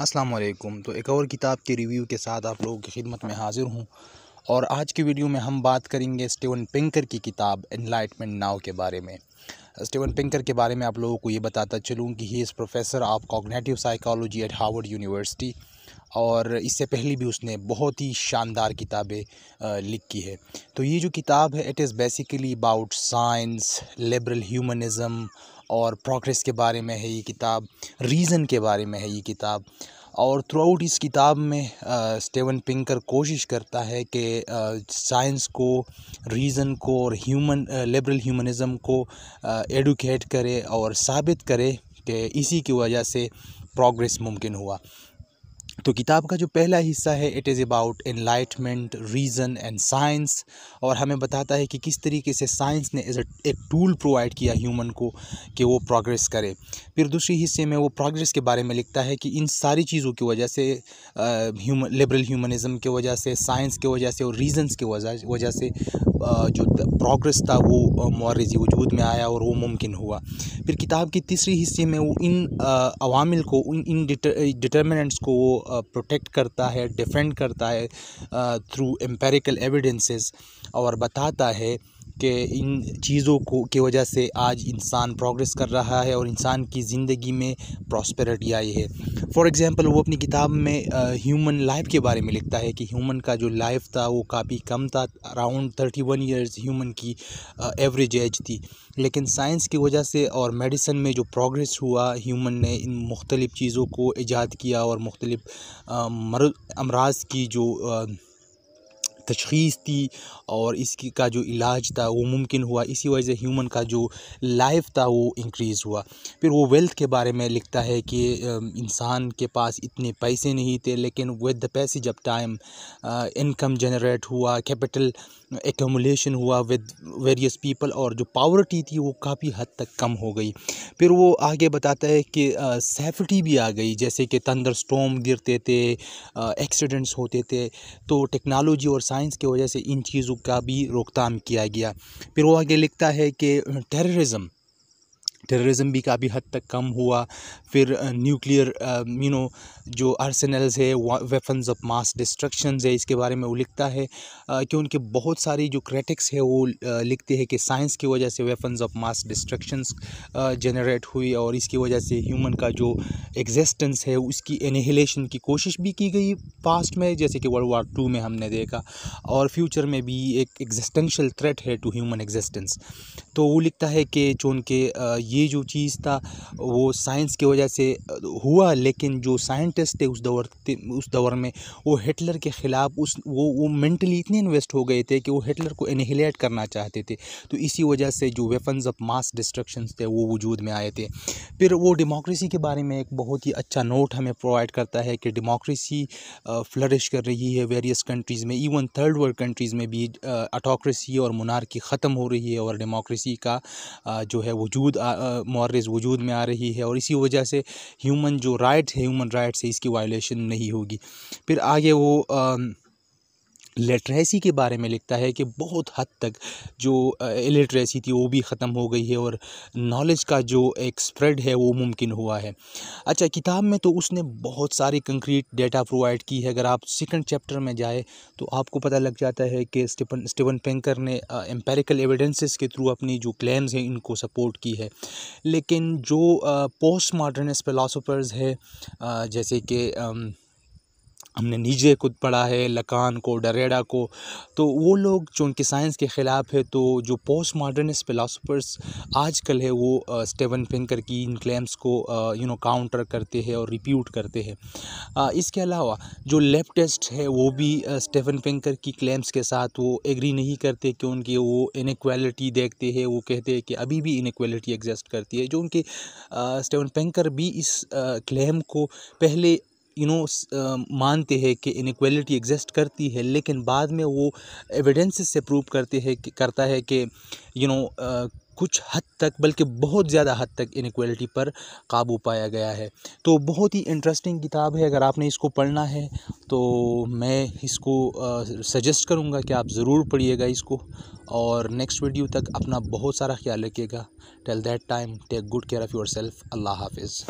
असलम तो एक और किताब के रिव्यू के साथ आप लोगों की खिदमत में हाज़िर हूँ और आज की वीडियो में हम बात करेंगे स्टीवन पिंकर की किताब इनलाइटमेंट नाव के बारे में स्टीवन पिंकर के बारे में आप लोगों को ये बताता चलूँ कि he is professor of cognitive psychology at Harvard University और इससे पहले भी उसने बहुत ही शानदार किताबें लिखी है तो ये जो किताब है it is basically about science liberal humanism और प्रोग्रेस के बारे में है ये किताब रीज़न के बारे में है ये किताब और थ्रू आउट इस किताब में स्टेवन पिंकर कोशिश करता है कि साइंस को रीज़न को और ह्यूमन लिबरल ह्यूमनिज़म को एडुकेट करे और साबित करे कि इसी की वजह से प्रोग्रेस मुमकिन हुआ तो किताब का जो पहला हिस्सा है it is about enlightenment reason and science और हमें बताता है कि किस तरीके से साइंस ने एज़ एक टूल प्रोवाइड किया ह्यूमन को कि वो प्रोग्रेस करे फिर दूसरे हिस्से में वो प्रोग्रेस के बारे में लिखता है कि इन सारी चीज़ों की वजह से लिबरल ह्यूमनिज़म की वजह से साइंस की वजह से और रीज़न्स की वजह वजह से जो प्रोग्रेस था वो मौरजी वजूद में आया और वो मुमकिन हुआ फिर किताब के तीसरे हिस्से में वो इन अवामिल को इन डिटर्मिनेंट्स को वो प्रोटेक्ट करता है डिफेंड करता है थ्रू एम्पेरिकल एविडेंसेस और बताता है कि इन चीज़ों को की वजह से आज इंसान प्रोग्रेस कर रहा है और इंसान की ज़िंदगी में प्रॉस्पेरिटी आई है फॉर एग्ज़ाम्पल वो अपनी किताब में ह्यूमन लाइफ के बारे में लिखता है कि ह्यूमन का जो लाइफ था वो काफ़ी कम था around thirty one years human की एवरेज एज थी लेकिन साइंस की वजह से और मेडिसन में जो प्रोग्रेस हुआ ह्यूमन ने इन मुख्तलिफ़ चीज़ों को ईजाद किया और मुख्तलिफ़ अमराज की जो आ, तशखीस थी और इसकी का जो इलाज था वो मुमकिन हुआ इसी वजह से ह्यूमन का जो लाइफ था वो इंक्रीज़ हुआ फिर वो वेल्थ के बारे में लिखता है कि इंसान के पास इतने पैसे नहीं थे लेकिन विद द पैसे जब टाइम इनकम जनरेट हुआ कैपिटल एकमोलेशन हुआ विद वेरियस पीपल और जो पावर्टी थी वो काफ़ी हद तक कम हो गई फिर वो आगे बताता है कि सेफ्टी भी आ गई जैसे कि तंदर स्टोम गिरते थे एक्सीडेंट्स होते थे तो टेक्नोलॉजी और साइंस की वजह से इन चीज़ों का भी रोकथाम किया गया फिर वो आगे लिखता है कि टेररिज़म टेररिज्म भी काफ़ी हद तक कम हुआ फिर न्यूक्लियर यू नो जो आर्सेनल्स है वेपन्स ऑफ मास डिस्ट्रक्शन है इसके बारे में वो लिखता है कि उनके बहुत सारी जो क्रेटिक्स है वो लिखते हैं कि साइंस की वजह से weapons of mass destruction generate हुई और इसकी वजह से ह्यूमन का जो एग्जिस्टेंस है उसकी इनहेलेशन की कोशिश भी की गई पास्ट में जैसे कि वर्ल्ड वार टू में हमने देखा और फ्यूचर में भी एक एग्जिस्टेंशल थ्रेट है टू ह्यूमन एग्जिस्टेंस तो वो लिखता है कि जो उनके ये जो चीज़ था वो साइंस की वजह से हुआ लेकिन जो साइंटिस्ट थे उस दौर उस दौर में वो हिटलर के ख़िलाफ़ उस वो वो मेंटली इतने इन्वेस्ट हो गए थे कि वो हिटलर को इनहिलेट करना चाहते थे तो इसी वजह से जो वेपन्स ऑफ मास डिस्ट्रक्शन थे वो वजूद में आए थे फिर वो डेमोक्रेसी के बारे में एक बहुत ही अच्छा नोट हमें प्रोवाइड करता है कि डेमोक्रेसी फ्लरिश कर रही है वेरियस कंट्रीज़ में इवन थर्ड वर्ल्ड कंट्रीज़ में भी अटोक्रेसी और मुनार की ख़त्म हो रही है और डेमोक्रेसी का जो है वजूद मॉरल्स वजूद में आ रही है और इसी वजह से ह्यूमन जो राइट है ह्यूमन राइट्स है इसकी वायलेशन नहीं होगी फिर आगे वो लिटरेसी के बारे में लिखता है कि बहुत हद तक जो इलिटरेसी थी वो भी ख़त्म हो गई है और नॉलेज का जो एक स्प्रेड है वो मुमकिन हुआ है अच्छा किताब में तो उसने बहुत सारी कंक्रीट डेटा प्रोवाइड की है अगर आप सेकंड चैप्टर में जाए तो आपको पता लग जाता है कि स्टीफन स्टीवन पेंकर ने एम्पेरिकल एविडेंसेस के थ्रू अपनी जो क्लेम्स हैं इनको सपोर्ट की है लेकिन जो पोस्ट मॉडर्नस फ़िलासफ़र्स है जैसे कि हमने नीचे खुद पढ़ा है लकान को डरेडा को तो वो लोग जो उनके साइंस के ख़िलाफ़ है तो जो पोस्ट मॉडर्निस्ट फ़िलासफ़र्स आजकल है वो स्टेवन फिंकर की इन क्लेम्स को यू नो काउंटर करते हैं और रिप्यूट करते हैं इसके अलावा जो लेफ्टेस्ट है वो भी स्टेवन फिंकर की क्लेम्स के साथ वो एग्री नहीं करते कि उनकी वो इनक्वालिटी देखते हैं वो कहते हैं कि अभी भी इनक्वालिटी एग्जस्ट करती है जो उनके स्टेवन फिंकर भी इस क्लेम को पहले यू नो uh, मानते हैं कि इनक्वलिटी एग्जिस्ट करती है लेकिन बाद में वो एविडेंसेस से प्रूव करते हैं करता है कि यू नो uh, कुछ हद तक बल्कि बहुत ज़्यादा हद तक इनक्वलिटी पर काबू पाया गया है तो बहुत ही इंटरेस्टिंग किताब है अगर आपने इसको पढ़ना है तो मैं इसको सजेस्ट uh, करूँगा कि आप ज़रूर पढ़िएगा इसको और नेक्स्ट वीडियो तक अपना बहुत सारा ख्याल रखिएगा till that time take good care of yourself अल्लाह हाफिज़